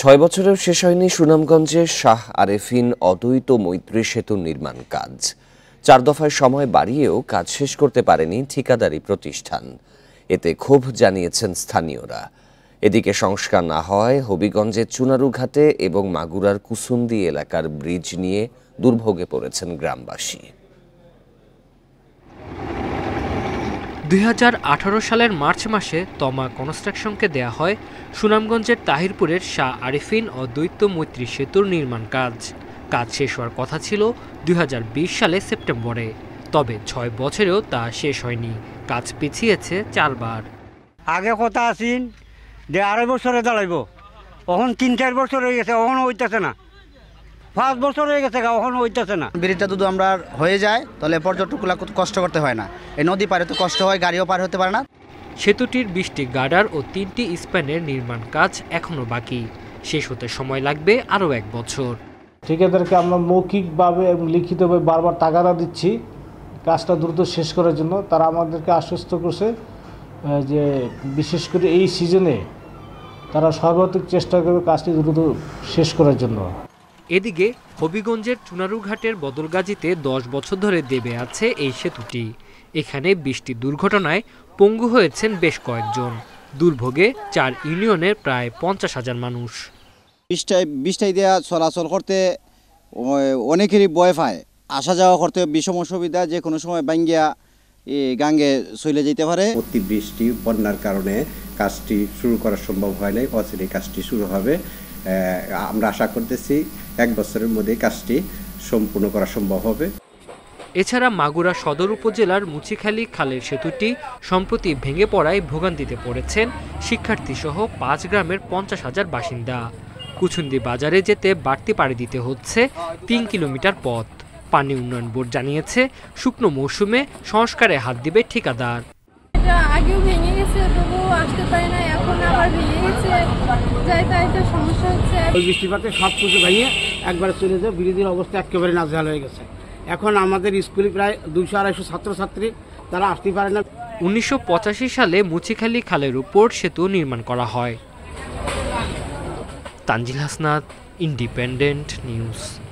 ছয় বছরের শেষ হয়নি সুনামগঞ্জে শাহ আরেফিন অদ্বৈত মৈত্রী সেতু নির্মাণ কাজ চার দফায় সময় বাড়িয়েও কাজ শেষ করতে পারেনি ঠিকাদারি প্রতিষ্ঠান এতে ক্ষোভ জানিয়েছেন স্থানীয়রা এদিকে সংস্কার না হওয়ায় হবিগঞ্জের চুনারুঘাটে এবং মাগুরার কুসুন্দি এলাকার ব্রিজ নিয়ে দুর্ভোগে পড়েছেন গ্রামবাসী 2018 সালের মার্চ মাসে তমা কনস্ট্রাকশনকে দেয়া হয় সুনামগঞ্জের তাহিরপুরের শাহ আরিফিন ও দ্বৈত মৈত্রী সেতুর নির্মাণ কাজ কাজ শেষ হওয়ার কথা ছিল দুই সালে সেপ্টেম্বরে তবে ছয় বছরেও তা শেষ হয়নি কাজ পিছিয়েছে চারবার আগে কথা আসিন আড়াই বছরে দাঁড়াইব এখন তিন চার বছর হয়ে গেছে এখন হইতেছে না পাঁচ বছর হয়ে গেছে কখনো হইতেছে না ব্রিজটা যদি আমরা হয়ে যায় তাহলে পর্যটকগুলা কষ্ট করতে হয় না এই নদী পারে তো কষ্ট হয় গাড়িও পার হতে পারে না সেতুটির বিশটি গার্ডার ও তিনটি স্প্যানের নির্মাণ কাজ এখনও বাকি শেষ হতে সময় লাগবে আরও এক বছর ঠিকাদারকে আমরা মৌখিকভাবে এবং লিখিতভাবে বারবার তাগাদা দিচ্ছি কাজটা দ্রুত শেষ করার জন্য তারা আমাদেরকে আশ্বস্ত করছে যে বিশেষ করে এই সিজনে তারা সর্বাধিক চেষ্টা করবে কাজটি দ্রুত শেষ করার জন্য এদিকে হবিগঞ্জের চুনারুঘাটের বদলগাজীতে দশ বছর ধরে দেবে আছে এই সেতুটি এখানে বৃষ্টি দুর্ঘটনায় পঙ্গু হয়েছেন বেশ কয়েকজন দুর্ভোগে চার ইউনিয়নের প্রায় পঞ্চাশ হাজার মানুষ বৃষ্টায় বৃষ্টায় দেওয়া চলাচল করতে অনেকেরই ভয় পায় আসা যাওয়া করতে বিষম অসুবিধা যে কোনো সময় ব্যাঙ্গিয়া গাঙ্গে চলে যেতে পারে অতিবৃষ্টি বন্যার কারণে কাজটি শুরু করা সম্ভব হয় নাই অচিরে কাজটি শুরু হবে আমরা আশা করতেছি এক বছরের মধ্যে কাজটি সম্পূর্ণ করা সম্ভব হবে এছাড়া মাগুরা সদর উপজেলার মুচিখালি খালের সেতুটি সম্প্রতি ভেঙে পড়ায় ভোগান্তিতে পড়েছেন শিক্ষার্থী সহ পাঁচ গ্রামের পঞ্চাশ হাজার বাসিন্দা কুচুন্দি বাজারে যেতে বাড়তি পাড়ি দিতে হচ্ছে তিন কিলোমিটার পথ পানি উন্নয়ন বোর্ড জানিয়েছে শুকনো মৌসুমে সংস্কারে হাত দিবে ঠিকাদার ভেঙে গেছে আসতে পারি না এখন আবার ভেঙে গেছে যাই তাই তো সমস্যা হচ্ছে ওই বৃষ্টিপাতে সব কিছু ভেঙে একবারে চলে যায় বিরোধীর অবস্থা একেবারে নাজাল হয়ে গেছে এখন আমাদের স্কুলে প্রায় দুশো আড়াইশো ছাত্রছাত্রী তারা আসতে পারে না উনিশশো সালে মুচিখালী খালের উপর সেতু নির্মাণ করা হয় তানজিল হাসনাত ইন্ডিপেন্ডেন্ট নিউজ